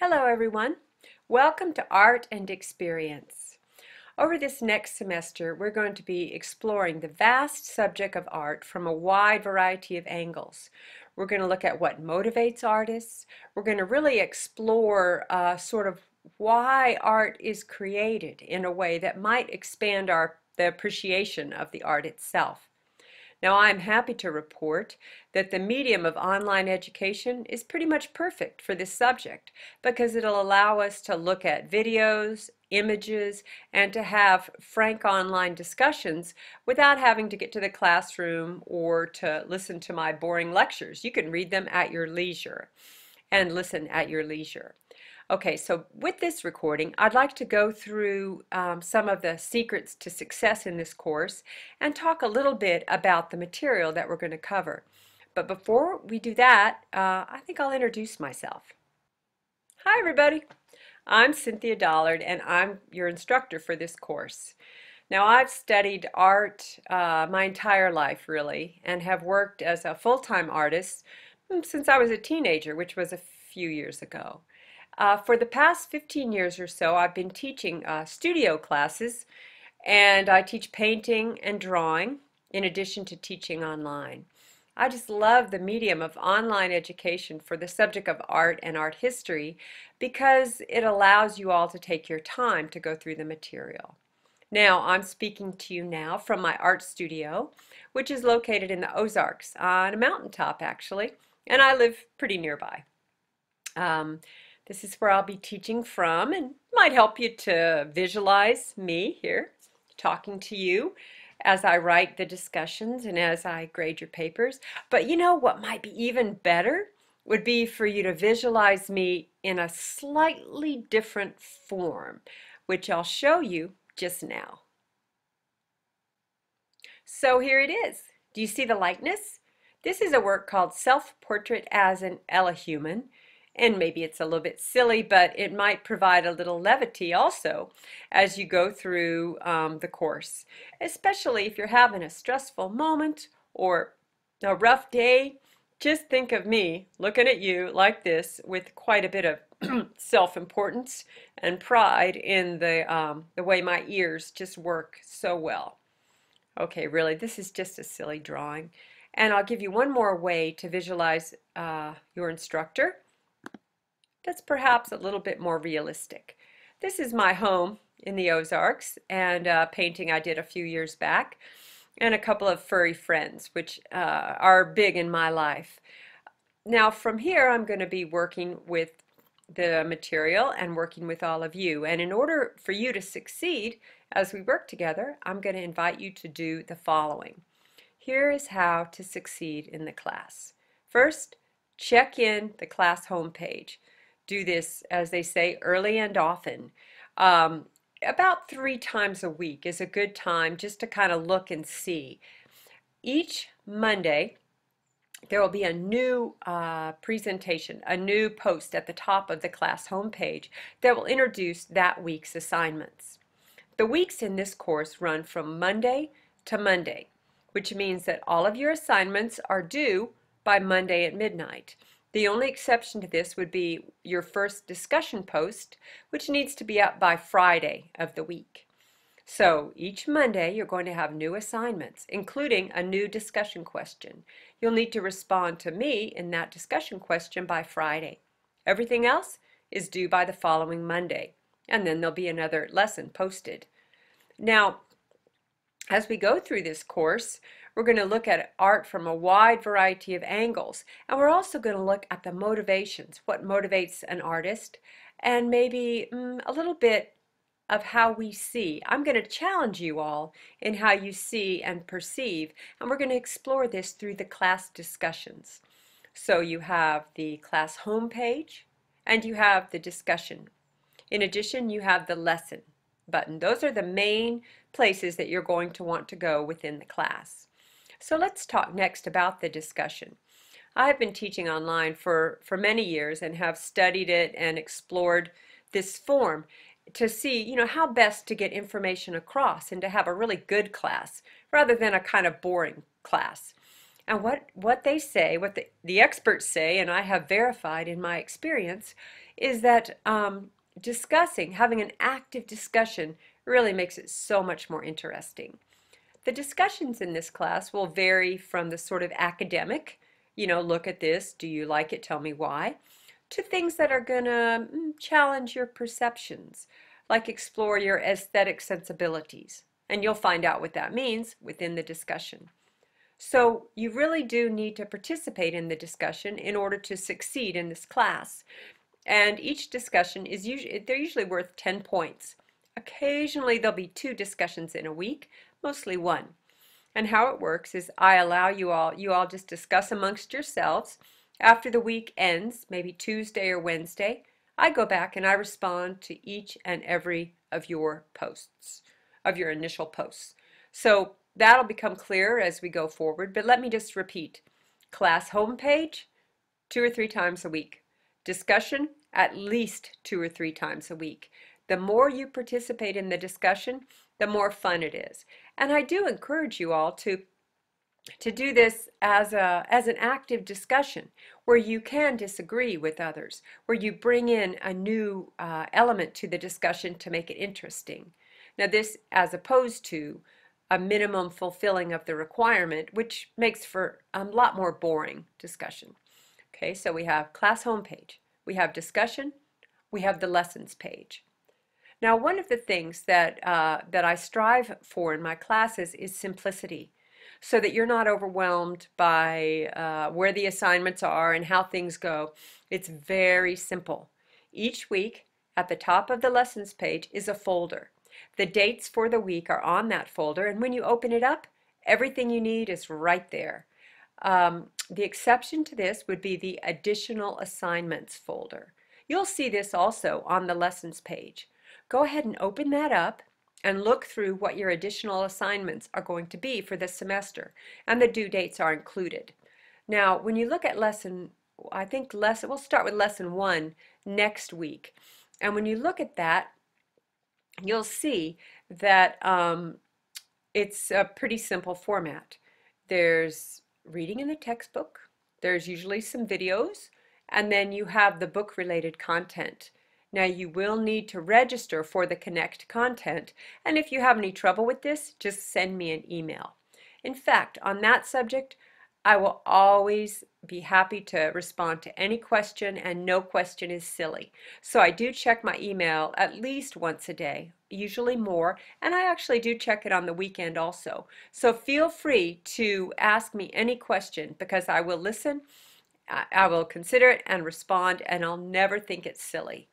Hello everyone. Welcome to Art and Experience. Over this next semester, we're going to be exploring the vast subject of art from a wide variety of angles. We're going to look at what motivates artists. We're going to really explore uh, sort of why art is created in a way that might expand our the appreciation of the art itself. Now, I am happy to report that the medium of online education is pretty much perfect for this subject because it'll allow us to look at videos, images, and to have frank online discussions without having to get to the classroom or to listen to my boring lectures. You can read them at your leisure and listen at your leisure. Okay, so with this recording, I'd like to go through um, some of the secrets to success in this course and talk a little bit about the material that we're going to cover. But before we do that, uh, I think I'll introduce myself. Hi, everybody. I'm Cynthia Dollard, and I'm your instructor for this course. Now, I've studied art uh, my entire life, really, and have worked as a full-time artist mm, since I was a teenager, which was a few years ago. Uh, for the past 15 years or so, I've been teaching uh, studio classes, and I teach painting and drawing in addition to teaching online. I just love the medium of online education for the subject of art and art history because it allows you all to take your time to go through the material. Now, I'm speaking to you now from my art studio, which is located in the Ozarks on a mountaintop, actually, and I live pretty nearby. Um, this is where I'll be teaching from and might help you to visualize me here talking to you as I write the discussions and as I grade your papers. But you know what might be even better would be for you to visualize me in a slightly different form, which I'll show you just now. So here it is. Do you see the likeness? This is a work called Self-Portrait as an Elahuman and maybe it's a little bit silly, but it might provide a little levity also as you go through um, the course, especially if you're having a stressful moment or a rough day. Just think of me looking at you like this with quite a bit of self-importance and pride in the, um, the way my ears just work so well. Okay, really, this is just a silly drawing. And I'll give you one more way to visualize uh, your instructor that's perhaps a little bit more realistic. This is my home in the Ozarks and a painting I did a few years back and a couple of furry friends, which uh, are big in my life. Now from here I'm going to be working with the material and working with all of you. And in order for you to succeed as we work together, I'm going to invite you to do the following. Here is how to succeed in the class. First, check in the class homepage do this, as they say, early and often. Um, about three times a week is a good time just to kind of look and see. Each Monday, there will be a new uh, presentation, a new post at the top of the class homepage that will introduce that week's assignments. The weeks in this course run from Monday to Monday, which means that all of your assignments are due by Monday at midnight. The only exception to this would be your first discussion post, which needs to be up by Friday of the week. So each Monday you're going to have new assignments, including a new discussion question. You'll need to respond to me in that discussion question by Friday. Everything else is due by the following Monday, and then there'll be another lesson posted. Now, as we go through this course, we're going to look at art from a wide variety of angles. And we're also going to look at the motivations, what motivates an artist, and maybe mm, a little bit of how we see. I'm going to challenge you all in how you see and perceive, and we're going to explore this through the class discussions. So you have the class homepage, and you have the discussion. In addition, you have the lesson button. Those are the main places that you're going to want to go within the class. So let's talk next about the discussion. I have been teaching online for, for many years and have studied it and explored this form to see, you know, how best to get information across and to have a really good class rather than a kind of boring class. And what, what they say, what the, the experts say, and I have verified in my experience, is that um, discussing, having an active discussion really makes it so much more interesting. The discussions in this class will vary from the sort of academic, you know, look at this, do you like it, tell me why, to things that are going to mm, challenge your perceptions, like explore your aesthetic sensibilities. And you'll find out what that means within the discussion. So you really do need to participate in the discussion in order to succeed in this class. And each discussion is usually, they're usually worth 10 points. Occasionally there'll be two discussions in a week, mostly one. And how it works is I allow you all, you all just discuss amongst yourselves. After the week ends, maybe Tuesday or Wednesday, I go back and I respond to each and every of your posts, of your initial posts. So that'll become clearer as we go forward, but let me just repeat. Class homepage, two or three times a week. Discussion, at least two or three times a week. The more you participate in the discussion, the more fun it is. And I do encourage you all to to do this as a as an active discussion where you can disagree with others, where you bring in a new uh, element to the discussion to make it interesting. Now this as opposed to a minimum fulfilling of the requirement, which makes for a lot more boring discussion. Okay, so we have class homepage, we have discussion, we have the lessons page. Now, one of the things that, uh, that I strive for in my classes is simplicity so that you're not overwhelmed by uh, where the assignments are and how things go. It's very simple. Each week, at the top of the lessons page, is a folder. The dates for the week are on that folder, and when you open it up, everything you need is right there. Um, the exception to this would be the additional assignments folder. You'll see this also on the lessons page go ahead and open that up and look through what your additional assignments are going to be for this semester, and the due dates are included. Now, when you look at lesson, I think lesson, we'll start with lesson one next week. And when you look at that, you'll see that um, it's a pretty simple format. There's reading in the textbook, there's usually some videos, and then you have the book related content. Now you will need to register for the Connect content, and if you have any trouble with this, just send me an email. In fact, on that subject, I will always be happy to respond to any question, and no question is silly. So I do check my email at least once a day, usually more, and I actually do check it on the weekend also. So feel free to ask me any question because I will listen, I will consider it and respond, and I'll never think it's silly.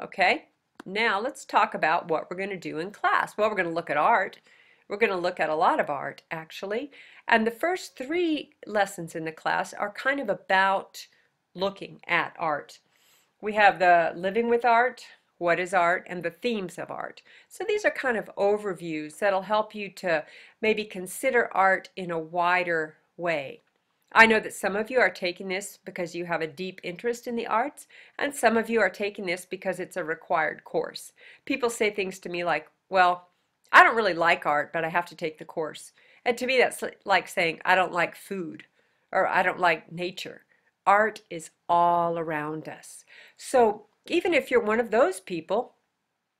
Okay, now let's talk about what we're going to do in class. Well, we're going to look at art. We're going to look at a lot of art, actually. And the first three lessons in the class are kind of about looking at art. We have the living with art, what is art, and the themes of art. So these are kind of overviews that'll help you to maybe consider art in a wider way. I know that some of you are taking this because you have a deep interest in the arts, and some of you are taking this because it's a required course. People say things to me like, well, I don't really like art, but I have to take the course. And to me, that's like saying, I don't like food or I don't like nature. Art is all around us. So even if you're one of those people,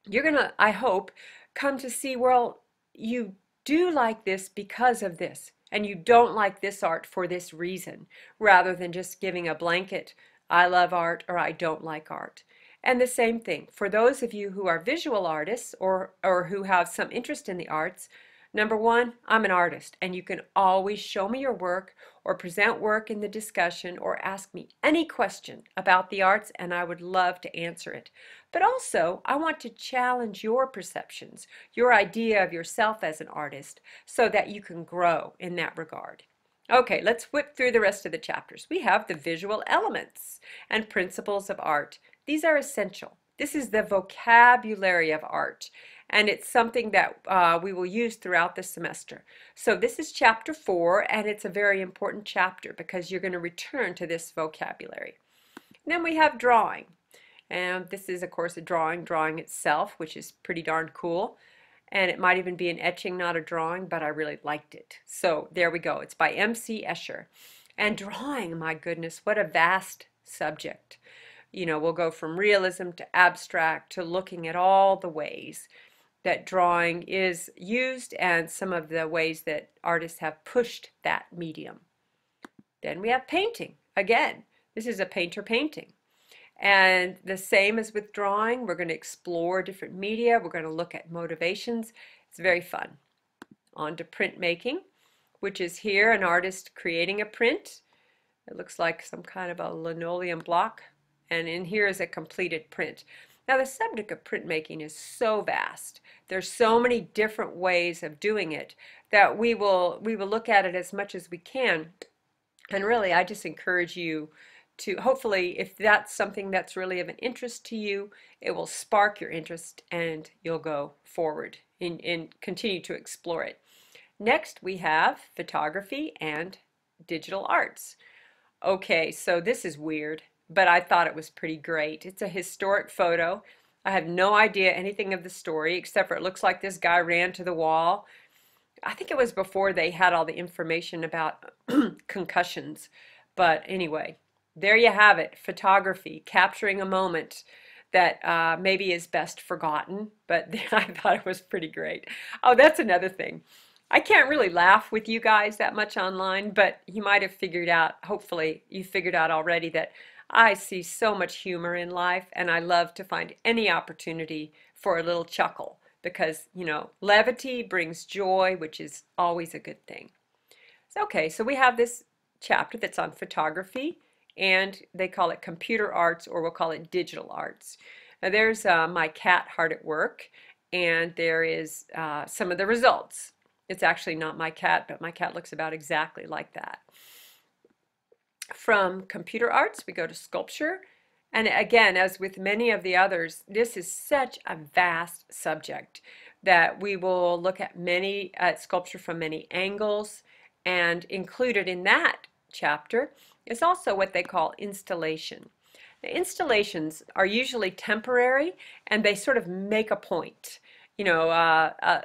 you're going to, I hope, come to see, well, you do like this because of this and you don't like this art for this reason, rather than just giving a blanket, I love art or I don't like art. And the same thing for those of you who are visual artists or, or who have some interest in the arts. Number one, I'm an artist, and you can always show me your work or present work in the discussion or ask me any question about the arts, and I would love to answer it. But also, I want to challenge your perceptions, your idea of yourself as an artist, so that you can grow in that regard. Okay, let's whip through the rest of the chapters. We have the visual elements and principles of art. These are essential. This is the vocabulary of art, and it's something that uh, we will use throughout the semester. So this is chapter four, and it's a very important chapter because you're going to return to this vocabulary. then we have drawing. And this is, of course, a drawing, drawing itself, which is pretty darn cool. And it might even be an etching, not a drawing, but I really liked it. So there we go. It's by M.C. Escher. And drawing, my goodness, what a vast subject. You know, we'll go from realism to abstract to looking at all the ways that drawing is used and some of the ways that artists have pushed that medium. Then we have painting. Again, this is a painter painting. And the same as with drawing, we're going to explore different media, we're going to look at motivations. It's very fun. On to printmaking, which is here an artist creating a print. It looks like some kind of a linoleum block, and in here is a completed print. Now the subject of printmaking is so vast. There's so many different ways of doing it that we will we will look at it as much as we can. And really I just encourage you to hopefully if that's something that's really of an interest to you it will spark your interest and you'll go forward and, and continue to explore it next we have photography and digital arts okay so this is weird but I thought it was pretty great it's a historic photo I have no idea anything of the story except for it looks like this guy ran to the wall I think it was before they had all the information about concussions but anyway there you have it photography, capturing a moment that uh, maybe is best forgotten, but I thought it was pretty great. Oh, that's another thing. I can't really laugh with you guys that much online, but you might have figured out, hopefully, you figured out already that I see so much humor in life and I love to find any opportunity for a little chuckle because, you know, levity brings joy, which is always a good thing. So, okay, so we have this chapter that's on photography and they call it computer arts or we'll call it digital arts. Now there's uh, my cat hard at work and there is uh, some of the results. It's actually not my cat, but my cat looks about exactly like that. From computer arts, we go to sculpture. And again, as with many of the others, this is such a vast subject that we will look at many at sculpture from many angles and included in that chapter is also what they call installation. The installations are usually temporary and they sort of make a point. You know, uh, uh,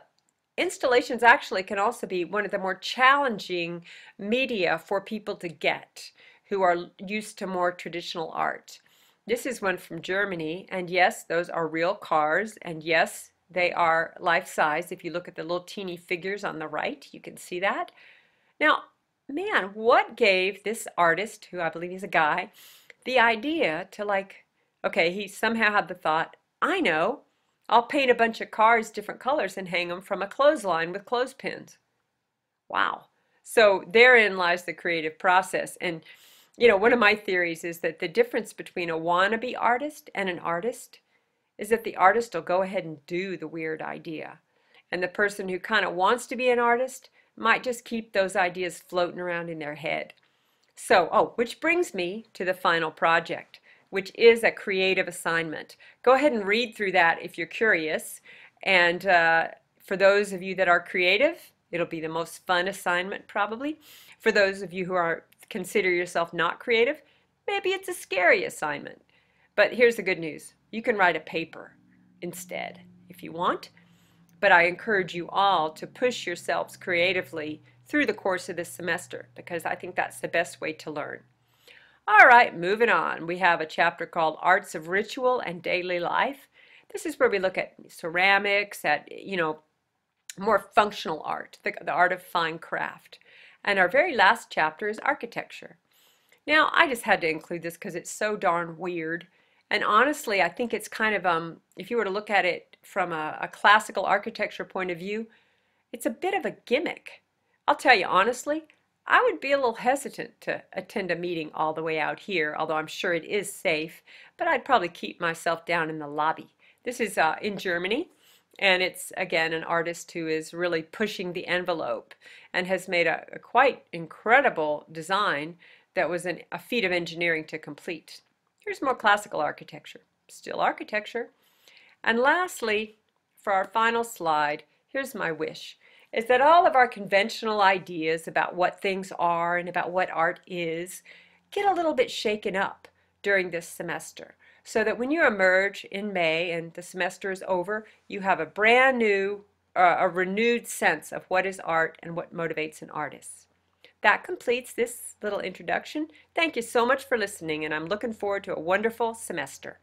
installations actually can also be one of the more challenging media for people to get who are used to more traditional art. This is one from Germany, and yes, those are real cars, and yes, they are life size. If you look at the little teeny figures on the right, you can see that. Now, man, what gave this artist, who I believe is a guy, the idea to like, okay, he somehow had the thought, I know, I'll paint a bunch of cars different colors and hang them from a clothesline with clothespins. Wow. So therein lies the creative process. And, you know, one of my theories is that the difference between a wannabe artist and an artist is that the artist will go ahead and do the weird idea. And the person who kind of wants to be an artist might just keep those ideas floating around in their head. So, oh, which brings me to the final project, which is a creative assignment. Go ahead and read through that if you're curious. And uh, for those of you that are creative, it'll be the most fun assignment probably. For those of you who are consider yourself not creative, maybe it's a scary assignment. But here's the good news. You can write a paper instead if you want but I encourage you all to push yourselves creatively through the course of this semester because I think that's the best way to learn. All right, moving on. We have a chapter called Arts of Ritual and Daily Life. This is where we look at ceramics, at, you know, more functional art, the, the art of fine craft. And our very last chapter is architecture. Now, I just had to include this because it's so darn weird and honestly, I think it's kind of, um, if you were to look at it from a, a classical architecture point of view, it's a bit of a gimmick. I'll tell you honestly, I would be a little hesitant to attend a meeting all the way out here, although I'm sure it is safe, but I'd probably keep myself down in the lobby. This is uh, in Germany, and it's again an artist who is really pushing the envelope and has made a, a quite incredible design that was an, a feat of engineering to complete. Here's more classical architecture, still architecture. And lastly, for our final slide, here's my wish, is that all of our conventional ideas about what things are and about what art is get a little bit shaken up during this semester so that when you emerge in May and the semester is over, you have a brand new, uh, a renewed sense of what is art and what motivates an artist. That completes this little introduction. Thank you so much for listening, and I'm looking forward to a wonderful semester.